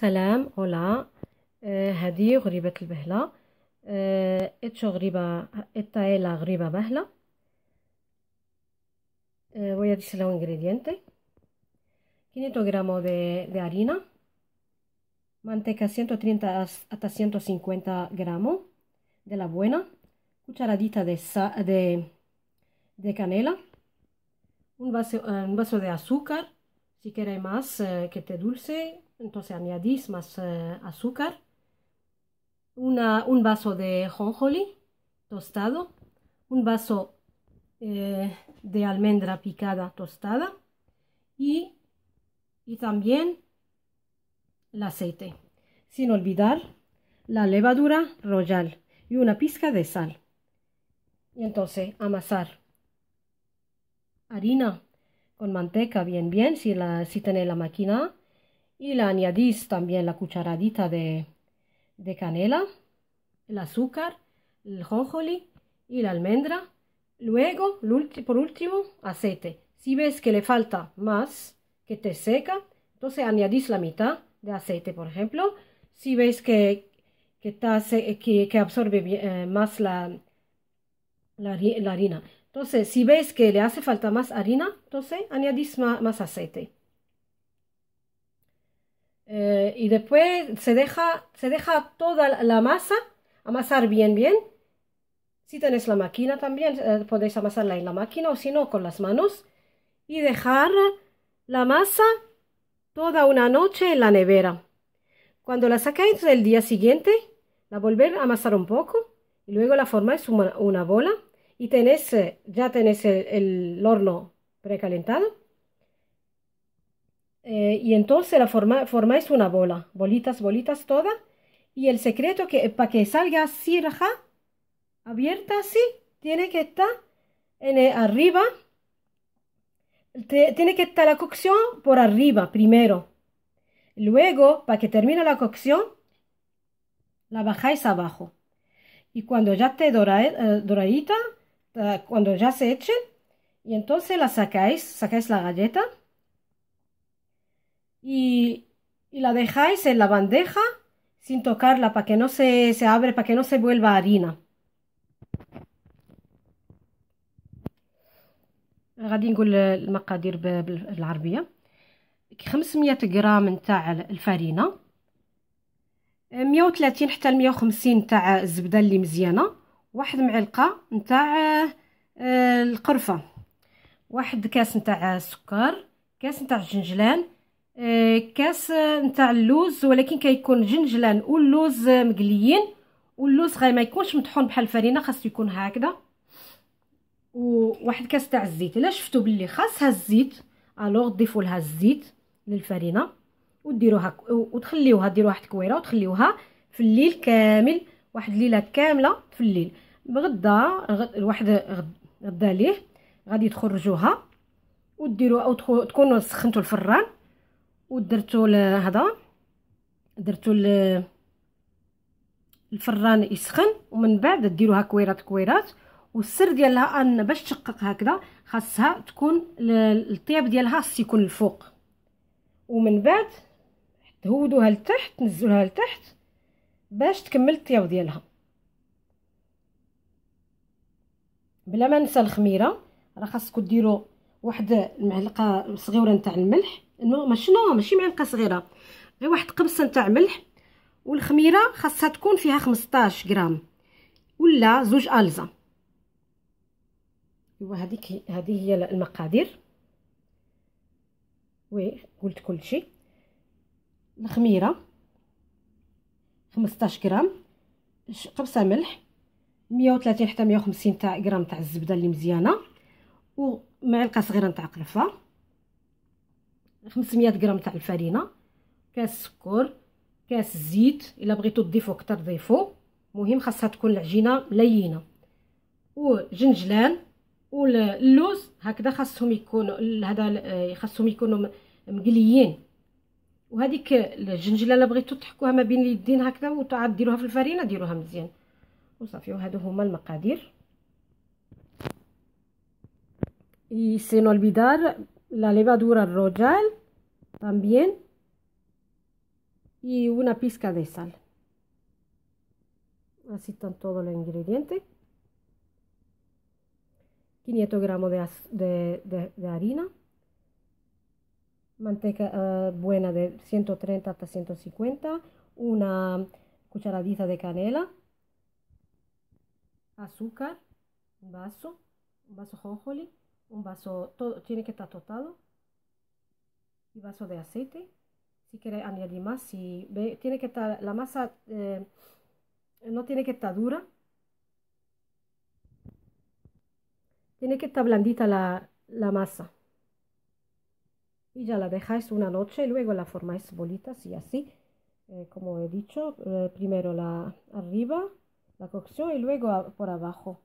Salam, hola هذه غريبة البهلة اتشو غريبة اتايلا غريبة بهلة voy a decir los ingredientes 500 gramos de, harina manteca 130 hasta 150 gramos de la buena cucharadita de, de, canela un vaso, un vaso de azúcar si quieres más eh, que te dulce entonces añadís más eh, azúcar, una, un vaso de jonjoli tostado, un vaso eh, de almendra picada tostada y, y también el aceite. Sin olvidar la levadura royal y una pizca de sal. Y entonces amasar harina con manteca bien bien si, la, si tenéis la máquina y le añadís también la cucharadita de, de canela, el azúcar, el jonjoli y la almendra. Luego, por último, aceite. Si ves que le falta más, que te seca, entonces añadís la mitad de aceite, por ejemplo. Si ves que, absorbe eh, más la, la, harina. Entonces, si ves que le hace falta más harina, entonces añadís más aceite. Eh, y después se deja, se deja toda la masa, amasar bien, bien. Si tenéis la máquina también, eh, podéis amasarla en la máquina o si no, con las manos. Y dejar la masa toda una noche en la nevera. Cuando la sacáis del día siguiente, la volver a amasar un poco y luego la formáis una, una bola y tenés eh, ya tenéis el horno precalentado eh, y entonces la forma, formáis una bola, bolitas, bolitas todas. Y el secreto que eh, para que salga así, abierta así, tiene que estar en arriba. tiene que estar la cocción por arriba primero. Luego, para que termine la cocción, la bajáis abajo. Y cuando ya esté eh, doradita, cuando ya se eche, y entonces la sacáis, sacáis la galleta. y, y la dejáis en la bandeja sin tocarla para que no se, se abre, para que no se vuelva harina. غادي نقول المقادير بالعربيه خمسمية غرام نتاع الفرينه مية وثلاثين حتى وخمسين نتاع الزبده اللي مزيانه واحد معلقه نتاع آه، القرفه واحد كاس نتاع السكر كاس نتاع الجنجلان آه، كاس نتاع اللوز ولكن كيكون كي جنجلان واللوز مقليين واللوز غير ما يكونش مطحون بحال الفرينه خاصو يكون هكذا وواحد كاس تاع الزيت الا شفتوا باللي خاصها الزيت الوغ ضيفوا لها الزيت للفرينه وديروها وتخليوها ديروا واحد الكويره وتخليوها في الليل كامل واحد الليله كامله في الليل غدا واحد غدا ليه غادي تخرجوها وديروا او تكونوا سخنتوا الفران ودرتو هذا درتو الفران يسخن ومن بعد ديروها كويرات كويرات والسر ديالها ان باش تشقق هكذا خاصها تكون الطياب ديالها خاص يكون الفوق ومن بعد تهودوها لتحت نزلوها لتحت باش تكمل الطياب ديالها بلا ما ننسى الخميره راه خاصكم ديروا واحد المعلقه صغيره نتاع الملح نو ماشي نو ماشي معلقه صغيره غير واحد قبصه نتاع ملح والخميره خاصها تكون فيها 15 غرام ولا زوج الزا ايوا هذيك هذه هي المقادير وي قلت كلشي الخميره 15 غرام قبصه ملح 130 حتى 150 تاع غرام تاع الزبده اللي مزيانه ومعلقه صغيره تاع قرفه 500 غرام تاع الفرينه كاس سكر كاس زيت الا بغيتو تضيفو كتر ضيفو مهم خاصها تكون العجينه لينه وجنجلان واللوز هكذا خاصهم يكونوا هذا آه، خاصهم يكونوا مقليين وهذيك الجنجله الا بغيتو تحكوها ما بين اليدين هكذا وتعاد ديروها في الفرينه ديروها مزيان وصافي وهذو هما المقادير يسينو البدار la levadura royal también y una pizca de sal. Así están todos los ingredientes. 500 gramos de, de, harina. Manteca eh, buena de 130 hasta 150. Una cucharadita de canela. Azúcar. Un vaso. Un vaso jojoli un vaso, todo tiene que estar tostado y vaso de aceite. Si quiere añadir más, si ve, tiene que estar, la masa eh, no tiene que estar dura. Tiene que estar blandita la, la masa. Y ya la dejáis una noche, y luego la formáis bolitas y así. Eh, como he dicho, eh, primero la arriba, la cocción y luego por abajo.